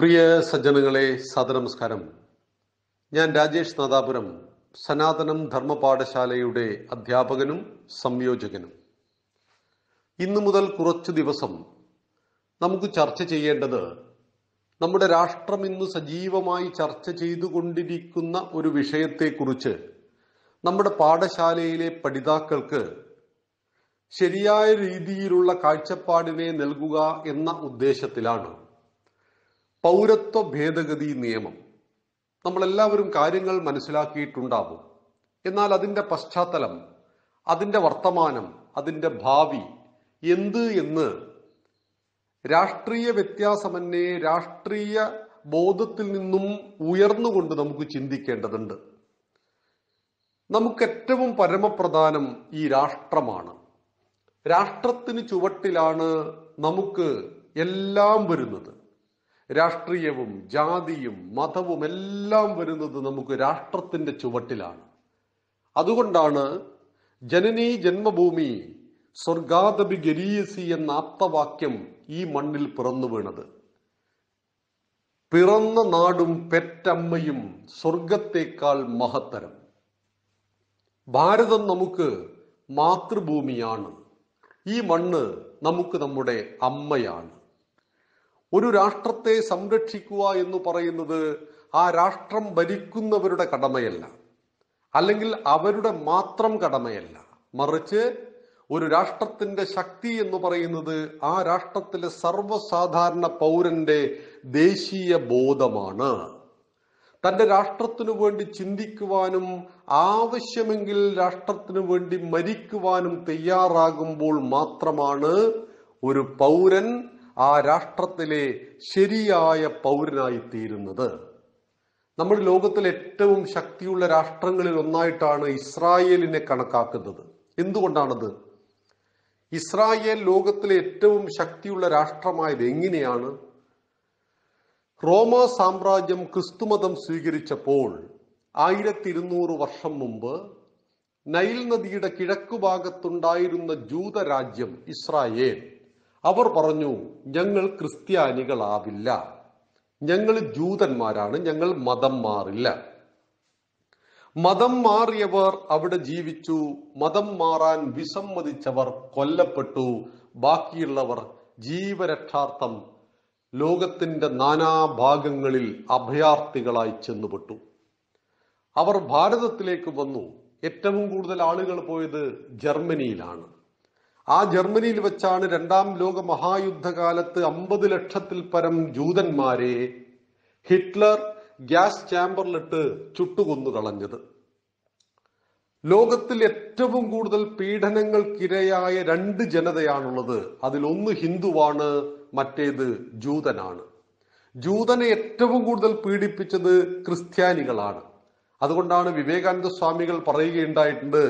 പ്രിയ സജ്ജനങ്ങളെ സദനമസ്കാരം ഞാൻ രാജേഷ് നാദാപുരം സനാതനം ധർമ്മ പാഠശാലയുടെ അധ്യാപകനും സംയോജകനും ഇന്നു മുതൽ കുറച്ചു ദിവസം നമുക്ക് ചർച്ച ചെയ്യേണ്ടത് നമ്മുടെ രാഷ്ട്രം ഇന്ന് സജീവമായി ചർച്ച ചെയ്തുകൊണ്ടിരിക്കുന്ന ഒരു വിഷയത്തെക്കുറിച്ച് നമ്മുടെ പാഠശാലയിലെ പഠിതാക്കൾക്ക് ശരിയായ രീതിയിലുള്ള കാഴ്ചപ്പാടിനെ നൽകുക എന്ന ഉദ്ദേശത്തിലാണ് പൗരത്വ ഭേദഗതി നിയമം നമ്മളെല്ലാവരും കാര്യങ്ങൾ മനസ്സിലാക്കിയിട്ടുണ്ടാവും എന്നാൽ അതിൻ്റെ പശ്ചാത്തലം അതിൻ്റെ വർത്തമാനം അതിൻ്റെ ഭാവി എന്ത് എന്ന് രാഷ്ട്രീയ വ്യത്യാസമന്യേ രാഷ്ട്രീയ ബോധത്തിൽ നിന്നും ഉയർന്നുകൊണ്ട് നമുക്ക് ചിന്തിക്കേണ്ടതുണ്ട് നമുക്ക് ഏറ്റവും പരമപ്രധാനം ഈ രാഷ്ട്രമാണ് രാഷ്ട്രത്തിന് ചുവട്ടിലാണ് നമുക്ക് എല്ലാം വരുന്നത് രാഷ്ട്രീയവും ജാതിയും മതവും എല്ലാം വരുന്നത് നമുക്ക് രാഷ്ട്രത്തിന്റെ ചുവട്ടിലാണ് അതുകൊണ്ടാണ് ജനനീ ജന്മഭൂമി സ്വർഗാതപി ഗരീയസി എന്ന ആപ്തവാക്യം ഈ മണ്ണിൽ പിറന്നു വീണത് പിറന്ന നാടും പെറ്റമ്മയും സ്വർഗത്തേക്കാൾ മഹത്തരം ഭാരതം നമുക്ക് മാതൃഭൂമിയാണ് ഈ മണ്ണ് നമുക്ക് നമ്മുടെ അമ്മയാണ് ഒരു രാഷ്ട്രത്തെ സംരക്ഷിക്കുക എന്ന് പറയുന്നത് ആ രാഷ്ട്രം ഭരിക്കുന്നവരുടെ കടമയല്ല അല്ലെങ്കിൽ അവരുടെ മാത്രം കടമയല്ല മറിച്ച് ഒരു രാഷ്ട്രത്തിന്റെ ശക്തി എന്ന് പറയുന്നത് ആ രാഷ്ട്രത്തിലെ സർവ്വസാധാരണ പൗരന്റെ ദേശീയ ബോധമാണ് തന്റെ രാഷ്ട്രത്തിനു വേണ്ടി ചിന്തിക്കുവാനും ആവശ്യമെങ്കിൽ രാഷ്ട്രത്തിനു വേണ്ടി മരിക്കുവാനും തയ്യാറാകുമ്പോൾ മാത്രമാണ് ഒരു പൗരൻ ആ രാഷ്ട്രത്തിലെ ശരിയായ പൗരനായി തീരുന്നത് നമ്മുടെ ലോകത്തിലെ ഏറ്റവും ശക്തിയുള്ള രാഷ്ട്രങ്ങളിൽ ഒന്നായിട്ടാണ് ഇസ്രായേലിനെ കണക്കാക്കുന്നത് എന്തുകൊണ്ടാണത് ഇസ്രായേൽ ലോകത്തിലെ ഏറ്റവും ശക്തിയുള്ള രാഷ്ട്രമായത് എങ്ങനെയാണ് റോമ സാമ്രാജ്യം ക്രിസ്തുമതം സ്വീകരിച്ചപ്പോൾ ആയിരത്തി ഇരുന്നൂറ് വർഷം മുമ്പ് നൈൽ നദിയുടെ കിഴക്കുഭാഗത്തുണ്ടായിരുന്ന ജൂതരാജ്യം ഇസ്രായേൽ അവർ പറഞ്ഞു ഞങ്ങൾ ക്രിസ്ത്യാനികളാവില്ല ഞങ്ങൾ ജൂതന്മാരാണ് ഞങ്ങൾ മതം മാറില്ല മതം മാറിയവർ അവിടെ ജീവിച്ചു മതം മാറാൻ വിസമ്മതിച്ചവർ കൊല്ലപ്പെട്ടു ബാക്കിയുള്ളവർ ജീവരക്ഷാർത്ഥം ലോകത്തിന്റെ നാനാഭാഗങ്ങളിൽ അഭയാർത്ഥികളായി ചെന്നുപെട്ടു അവർ ഭാരതത്തിലേക്ക് വന്നു ഏറ്റവും കൂടുതൽ ആളുകൾ പോയത് ജർമ്മനിയിലാണ് ആ ജർമ്മനിയിൽ വെച്ചാണ് രണ്ടാം ലോക മഹായുദ്ധകാലത്ത് അമ്പത് ലക്ഷത്തിൽ പരം ജൂതന്മാരെ ഹിറ്റ്ലർ ഗ്യാസ് ചാമ്പറിലിട്ട് ചുട്ടുകൊന്നു കളഞ്ഞത് ലോകത്തിൽ ഏറ്റവും കൂടുതൽ പീഡനങ്ങൾക്കിരയായ രണ്ട് ജനതയാണുള്ളത് അതിലൊന്ന് ഹിന്ദുവാണ് മറ്റേത് ജൂതനാണ് ജൂതനെ ഏറ്റവും കൂടുതൽ പീഡിപ്പിച്ചത് ക്രിസ്ത്യാനികളാണ് അതുകൊണ്ടാണ് വിവേകാനന്ദ സ്വാമികൾ പറയുകയുണ്ടായിട്ടുണ്ട്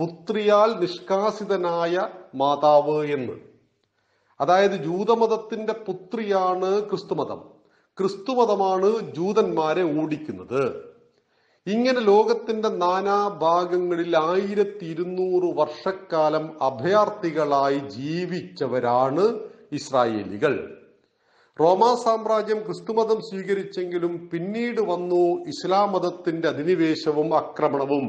പുത്രിയാൽ നിഷ്കാസിതനായ മാതാവ് എന്ന് അതായത് ജൂതമതത്തിന്റെ പുത്രിയാണ് ക്രിസ്തുമതം ക്രിസ്തുമതമാണ് ജൂതന്മാരെ ഓടിക്കുന്നത് ഇങ്ങനെ ലോകത്തിന്റെ നാനാഭാഗങ്ങളിൽ ആയിരത്തി ഇരുന്നൂറ് വർഷക്കാലം അഭയാർത്ഥികളായി ജീവിച്ചവരാണ് ഇസ്രായേലികൾ റോമാ സാമ്രാജ്യം ക്രിസ്തുമതം സ്വീകരിച്ചെങ്കിലും പിന്നീട് വന്നു ഇസ്ലാം മതത്തിന്റെ അധിനിവേശവും ആക്രമണവും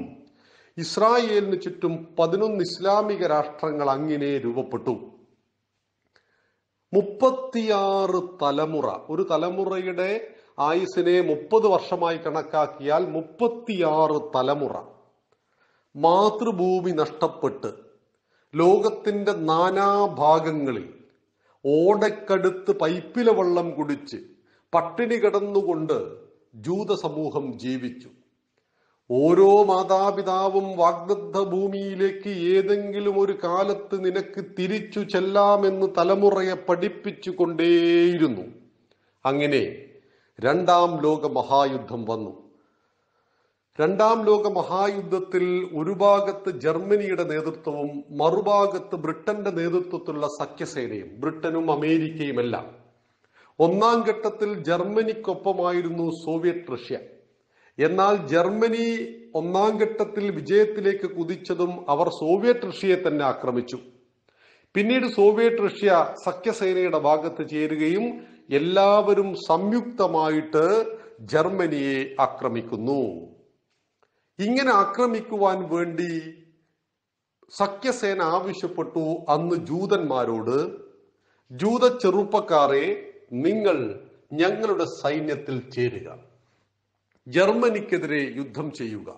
ഇസ്രായേലിന് ചുറ്റും പതിനൊന്ന് ഇസ്ലാമിക രാഷ്ട്രങ്ങൾ അങ്ങനെ രൂപപ്പെട്ടു മുപ്പത്തിയാറ് തലമുറ ഒരു തലമുറയുടെ ആയുസിനെ മുപ്പത് വർഷമായി കണക്കാക്കിയാൽ മുപ്പത്തിയാറ് തലമുറ മാതൃഭൂമി നഷ്ടപ്പെട്ട് ലോകത്തിന്റെ നാനാഭാഗങ്ങളിൽ ഓടക്കടുത്ത് പൈപ്പിലെ വെള്ളം കുടിച്ച് പട്ടിണി കിടന്നുകൊണ്ട് ജൂത സമൂഹം ജീവിച്ചു ഓരോ മാതാപിതാവും വാഗ്ദത്ത ഭൂമിയിലേക്ക് ഏതെങ്കിലും ഒരു കാലത്ത് നിനക്ക് തിരിച്ചു ചെല്ലാമെന്ന് തലമുറയെ പഠിപ്പിച്ചു കൊണ്ടേയിരുന്നു അങ്ങനെ രണ്ടാം ലോക മഹായുദ്ധം വന്നു രണ്ടാം ലോക മഹായുദ്ധത്തിൽ ഒരു ഭാഗത്ത് ജർമ്മനിയുടെ നേതൃത്വവും മറുഭാഗത്ത് ബ്രിട്ടന്റെ നേതൃത്വത്തിലുള്ള സഖ്യസേനയും ബ്രിട്ടനും അമേരിക്കയുമെല്ലാം ഒന്നാം ഘട്ടത്തിൽ ജർമ്മനിക്കൊപ്പമായിരുന്നു സോവിയറ്റ് റഷ്യ എന്നാൽ ജർമ്മനി ഒന്നാം ഘട്ടത്തിൽ വിജയത്തിലേക്ക് കുതിച്ചതും അവർ സോവിയറ്റ് റഷ്യയെ തന്നെ ആക്രമിച്ചു പിന്നീട് സോവിയറ്റ് റഷ്യ സഖ്യസേനയുടെ ഭാഗത്ത് ചേരുകയും എല്ലാവരും സംയുക്തമായിട്ട് ജർമ്മനിയെ ആക്രമിക്കുന്നു ഇങ്ങനെ ആക്രമിക്കുവാൻ വേണ്ടി സഖ്യസേന ആവശ്യപ്പെട്ടു അന്ന് ജൂതന്മാരോട് ജൂത ചെറുപ്പക്കാരെ നിങ്ങൾ ഞങ്ങളുടെ സൈന്യത്തിൽ ചേരുക ജർമ്മനിക്കെതിരെ യുദ്ധം ചെയ്യുക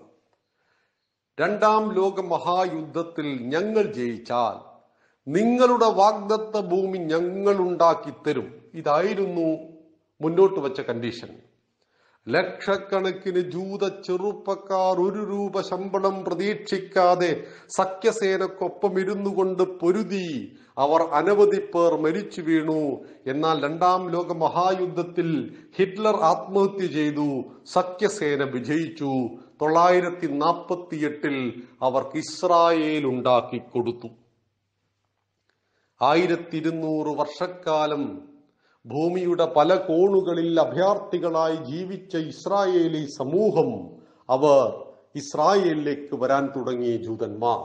രണ്ടാം ലോക മഹായുദ്ധത്തിൽ ഞങ്ങൾ ജയിച്ചാൽ നിങ്ങളുടെ വാഗ്ദത്ത ഭൂമി ഞങ്ങൾ ഉണ്ടാക്കി തരും ഇതായിരുന്നു മുന്നോട്ട് വച്ച കണ്ടീഷൻ ലക്ഷക്കണക്കിന് ജൂത ചെറുപ്പക്കാർ ഒരു രൂപ ശമ്പളം പ്രതീക്ഷിക്കാതെ സഖ്യസേനക്കൊപ്പം ഇരുന്നു കൊണ്ട് പൊരുതി അവർ അനവധി പേർ മരിച്ചു വീണു എന്നാൽ രണ്ടാം ലോക മഹായുദ്ധത്തിൽ ഹിറ്റ്ലർ ആത്മഹത്യ ചെയ്തു സഖ്യസേന വിജയിച്ചു തൊള്ളായിരത്തി എട്ടിൽ അവർക്ക് ഇസ്രായേൽ ഉണ്ടാക്കി കൊടുത്തു ആയിരത്തി ഇരുന്നൂറ് വർഷക്കാലം ഭൂമിയുടെ പല കോണുകളിൽ അഭയാർത്ഥികളായി ജീവിച്ച ഇസ്രായേലി സമൂഹം അവർ ഇസ്രായേലിലേക്ക് വരാൻ തുടങ്ങിയ ജൂതന്മാർ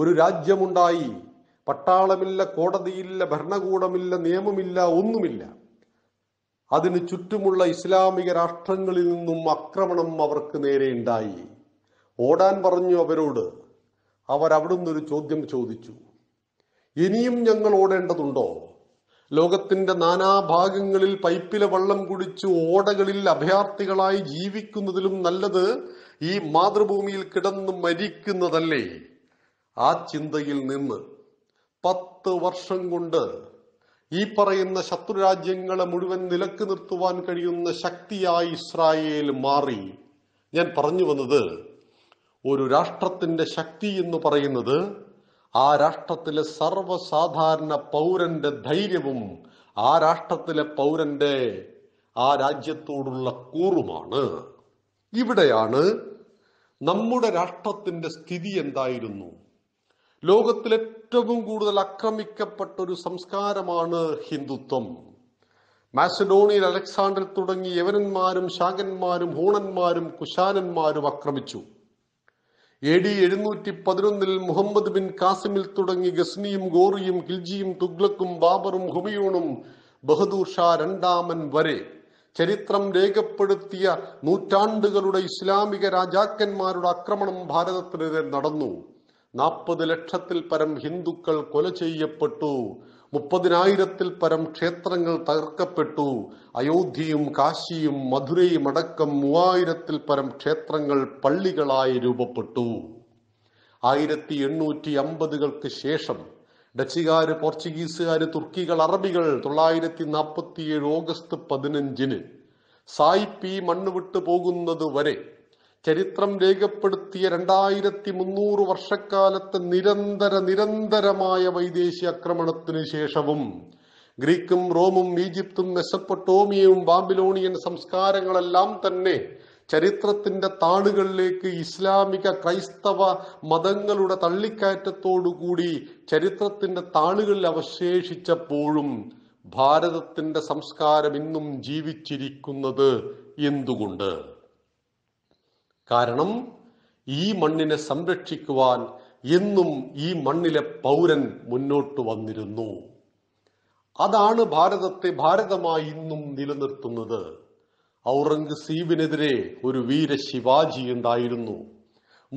ഒരു രാജ്യമുണ്ടായി പട്ടാളമില്ല കോടതിയില്ല ഭരണകൂടമില്ല നിയമമില്ല ഒന്നുമില്ല അതിന് ചുറ്റുമുള്ള ഇസ്ലാമിക രാഷ്ട്രങ്ങളിൽ നിന്നും ആക്രമണം അവർക്ക് നേരെ ഉണ്ടായി ഓടാൻ പറഞ്ഞു അവരോട് അവരവിടുന്ന് ഒരു ചോദ്യം ചോദിച്ചു ഇനിയും ഞങ്ങൾ ഓടേണ്ടതുണ്ടോ ലോകത്തിന്റെ നാനാഭാഗങ്ങളിൽ പൈപ്പിലെ വെള്ളം കുടിച്ച് ഓടകളിൽ അഭയാർത്ഥികളായി ജീവിക്കുന്നതിലും നല്ലത് ഈ മാതൃഭൂമിയിൽ കിടന്ന് മരിക്കുന്നതല്ലേ ആ ചിന്തയിൽ നിന്ന് പത്ത് വർഷം കൊണ്ട് ഈ പറയുന്ന ശത്രുരാജ്യങ്ങളെ മുഴുവൻ നിലക്ക് നിർത്തുവാൻ കഴിയുന്ന ശക്തിയായി ഇസ്രായേൽ മാറി ഞാൻ പറഞ്ഞു വന്നത് ഒരു രാഷ്ട്രത്തിന്റെ ശക്തി എന്ന് പറയുന്നത് ആ രാഷ്ട്രത്തിലെ സർവ്വസാധാരണ പൗരന്റെ ധൈര്യവും ആ രാഷ്ട്രത്തിലെ പൗരന്റെ ആ രാജ്യത്തോടുള്ള കൂറുമാണ് ഇവിടെയാണ് നമ്മുടെ രാഷ്ട്രത്തിന്റെ സ്ഥിതി എന്തായിരുന്നു ലോകത്തിൽ ഏറ്റവും കൂടുതൽ ആക്രമിക്കപ്പെട്ട ഒരു സംസ്കാരമാണ് ഹിന്ദുത്വം മാസഡോണിയിൽ അലക്സാണ്ടർ തുടങ്ങി യവനന്മാരും ശാഖന്മാരും ഹൂണന്മാരും കുശാനന്മാരും ആക്രമിച്ചു എ ഡി എഴുന്നൂറ്റി പതിനൊന്നിൽ മുഹമ്മദ് ബിൻ കാസിമിൽ തുടങ്ങി ഗസ്നിയും ഗോറിയും ഖിൽജിയും തുഗ്ലക്കും ബാബറും ഹുമയൂണും ബഹദൂർ ഷാ രണ്ടാമൻ വരെ ചരിത്രം രേഖപ്പെടുത്തിയ നൂറ്റാണ്ടുകളുടെ ഇസ്ലാമിക രാജാക്കന്മാരുടെ ആക്രമണം ഭാരതത്തിനെതിരെ നടന്നു നാൽപ്പത് ലക്ഷത്തിൽ പരം ഹിന്ദുക്കൾ കൊല ചെയ്യപ്പെട്ടു മുപ്പതിനായിരത്തിൽ പരം ക്ഷേത്രങ്ങൾ തകർക്കപ്പെട്ടു അയോധ്യയും കാശിയും മധുരയും അടക്കം മൂവായിരത്തിൽ പരം ക്ഷേത്രങ്ങൾ പള്ളികളായി രൂപപ്പെട്ടു ആയിരത്തി എണ്ണൂറ്റി അമ്പതുകൾക്ക് ശേഷം ഡച്ചുകാർ പോർച്ചുഗീസുകാർ തുർക്കികൾ അറബികൾ തൊള്ളായിരത്തി നാൽപ്പത്തിയേഴ് ഓഗസ്റ്റ് പതിനഞ്ചിന് സായിപ്പി മണ്ണുവിട്ടു പോകുന്നത് വരെ ചരിത്രം രേഖപ്പെടുത്തിയ രണ്ടായിരത്തി മുന്നൂറ് വർഷക്കാലത്തെ നിരന്തര നിരന്തരമായ വൈദേശിക ആക്രമണത്തിനു ശേഷവും ഗ്രീക്കും റോമും ഈജിപ്തും മെസ്സപ്പൊട്ടോമിയയും ബാബിലോണിയൻ സംസ്കാരങ്ങളെല്ലാം തന്നെ ചരിത്രത്തിന്റെ താളുകളിലേക്ക് ഇസ്ലാമിക ക്രൈസ്തവ മതങ്ങളുടെ തള്ളിക്കയറ്റത്തോടുകൂടി ചരിത്രത്തിന്റെ താളുകളിൽ അവശേഷിച്ചപ്പോഴും ഭാരതത്തിന്റെ സംസ്കാരം ഇന്നും ജീവിച്ചിരിക്കുന്നത് എന്തുകൊണ്ട് കാരണം ഈ മണ്ണിനെ സംരക്ഷിക്കുവാൻ എന്നും ഈ മണ്ണിലെ പൗരൻ മുന്നോട്ട് വന്നിരുന്നു അതാണ് ഭാരതത്തെ ഭാരതമായി ഇന്നും നിലനിർത്തുന്നത് ഔറംഗസീബിനെതിരെ ഒരു വീര ശിവാജി ഉണ്ടായിരുന്നു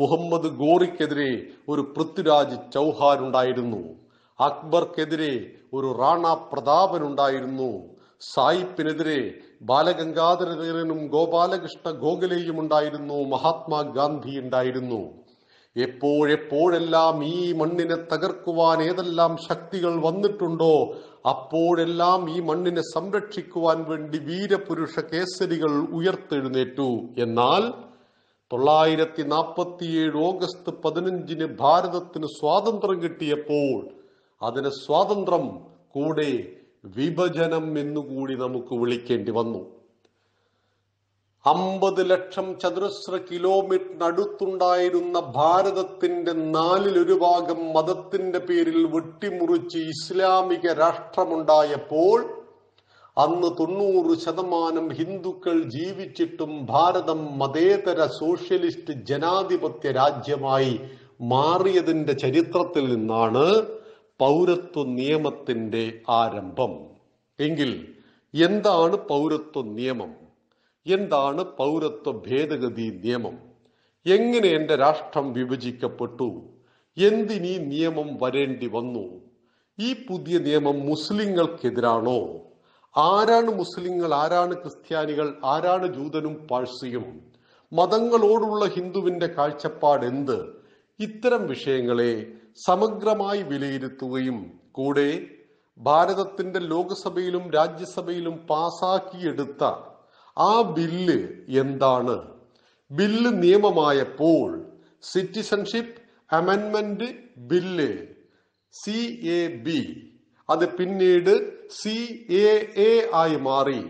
മുഹമ്മദ് ഗോറിക്കെതിരെ ഒരു പൃഥ്വിരാജ് ചൗഹാൻ ഉണ്ടായിരുന്നു അക്ബർക്കെതിരെ ഒരു റാണ പ്രതാപൻ ഉണ്ടായിരുന്നു സായിപ്പിനെതിരെ ബാലഗംഗാധരതിലകനും ഗോപാലകൃഷ്ണ ഗോഖലെയും ഉണ്ടായിരുന്നു മഹാത്മാഗാന്ധി ഉണ്ടായിരുന്നു എപ്പോഴെപ്പോഴെല്ലാം ഈ മണ്ണിനെ തകർക്കുവാൻ ഏതെല്ലാം ശക്തികൾ വന്നിട്ടുണ്ടോ അപ്പോഴെല്ലാം ഈ മണ്ണിനെ സംരക്ഷിക്കുവാൻ വേണ്ടി വീരപുരുഷ കേസരികൾ ഉയർത്തെഴുന്നേറ്റു എന്നാൽ തൊള്ളായിരത്തി നാൽപ്പത്തിയേഴ് ഓഗസ്റ്റ് പതിനഞ്ചിന് ഭാരതത്തിന് സ്വാതന്ത്ര്യം കിട്ടിയപ്പോൾ അതിന് സ്വാതന്ത്ര്യം കൂടെ വിഭജനം എന്നുകൂടി നമുക്ക് വിളിക്കേണ്ടി വന്നു അമ്പത് ലക്ഷം ചതുരശ്ര കിലോമീറ്ററിനടുത്തുണ്ടായിരുന്ന ഭാരതത്തിന്റെ നാലിലൊരു ഭാഗം മതത്തിന്റെ പേരിൽ വെട്ടിമുറിച്ച് ഇസ്ലാമിക രാഷ്ട്രമുണ്ടായപ്പോൾ അന്ന് തൊണ്ണൂറ് ശതമാനം ഹിന്ദുക്കൾ ജീവിച്ചിട്ടും ഭാരതം മതേതര സോഷ്യലിസ്റ്റ് ജനാധിപത്യ രാജ്യമായി മാറിയതിന്റെ ചരിത്രത്തിൽ നിന്നാണ് പൗരത്വ നിയമത്തിൻ്റെ ആരംഭം എങ്കിൽ എന്താണ് പൗരത്വ നിയമം എന്താണ് പൗരത്വ ഭേദഗതി നിയമം എങ്ങനെ എൻ്റെ രാഷ്ട്രം വിഭജിക്കപ്പെട്ടു ഈ നിയമം വരേണ്ടി വന്നു ഈ പുതിയ നിയമം മുസ്ലിങ്ങൾക്കെതിരാണോ ആരാണ് മുസ്ലിങ്ങൾ ആരാണ് ക്രിസ്ത്യാനികൾ ആരാണ് ജൂതനും പാഴ്സിയും മതങ്ങളോടുള്ള ഹിന്ദുവിന്റെ കാഴ്ചപ്പാട് എന്ത് ഇത്തരം വിഷയങ്ങളെ സമഗ്രമായി വിലയിരുത്തുകയും കൂടെ ഭാരതത്തിന്റെ ലോക്സഭയിലും രാജ്യസഭയിലും പാസാക്കിയെടുത്ത ആ ബില്ല് എന്താണ് ബില്ല് നിയമമായപ്പോൾ സിറ്റിസൺഷിപ്പ് അമെൻമെന്റ് ബില്ല് സി എ ബി അത് പിന്നീട് സി എ എ ആയി മാറി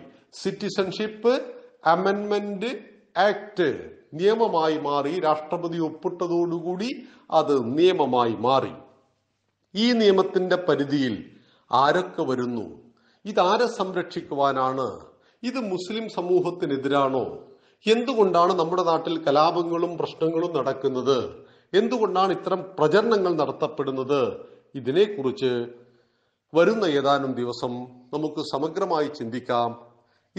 സിറ്റിസൺഷിപ്പ് അമെൻമെന്റ് ആക്ട് നിയമമായി മാറി രാഷ്ട്രപതി ഒപ്പിട്ടതോടുകൂടി അത് നിയമമായി മാറി ഈ നിയമത്തിന്റെ പരിധിയിൽ ആരൊക്കെ വരുന്നു ഇതാരെ സംരക്ഷിക്കുവാനാണ് ഇത് മുസ്ലിം സമൂഹത്തിനെതിരാണോ എന്തുകൊണ്ടാണ് നമ്മുടെ നാട്ടിൽ കലാപങ്ങളും പ്രശ്നങ്ങളും നടക്കുന്നത് എന്തുകൊണ്ടാണ് ഇത്തരം പ്രചരണങ്ങൾ നടത്തപ്പെടുന്നത് ഇതിനെക്കുറിച്ച് വരുന്ന ഏതാനും ദിവസം നമുക്ക് സമഗ്രമായി ചിന്തിക്കാം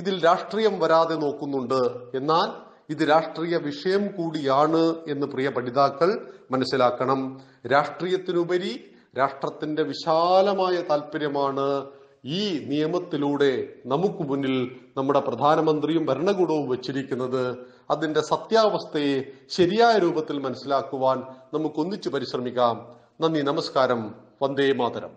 ഇതിൽ രാഷ്ട്രീയം വരാതെ നോക്കുന്നുണ്ട് എന്നാൽ ഇത് രാഷ്ട്രീയ വിഷയം കൂടിയാണ് എന്ന് പ്രിയ പഠിതാക്കൾ മനസ്സിലാക്കണം രാഷ്ട്രീയത്തിനുപരി രാഷ്ട്രത്തിന്റെ വിശാലമായ താല്പര്യമാണ് ഈ നിയമത്തിലൂടെ നമുക്ക് മുന്നിൽ നമ്മുടെ പ്രധാനമന്ത്രിയും ഭരണകൂടവും വച്ചിരിക്കുന്നത് അതിന്റെ സത്യാവസ്ഥയെ ശരിയായ രൂപത്തിൽ മനസ്സിലാക്കുവാൻ നമുക്ക് ഒന്നിച്ചു പരിശ്രമിക്കാം നന്ദി നമസ്കാരം വന്ദേ മാതരം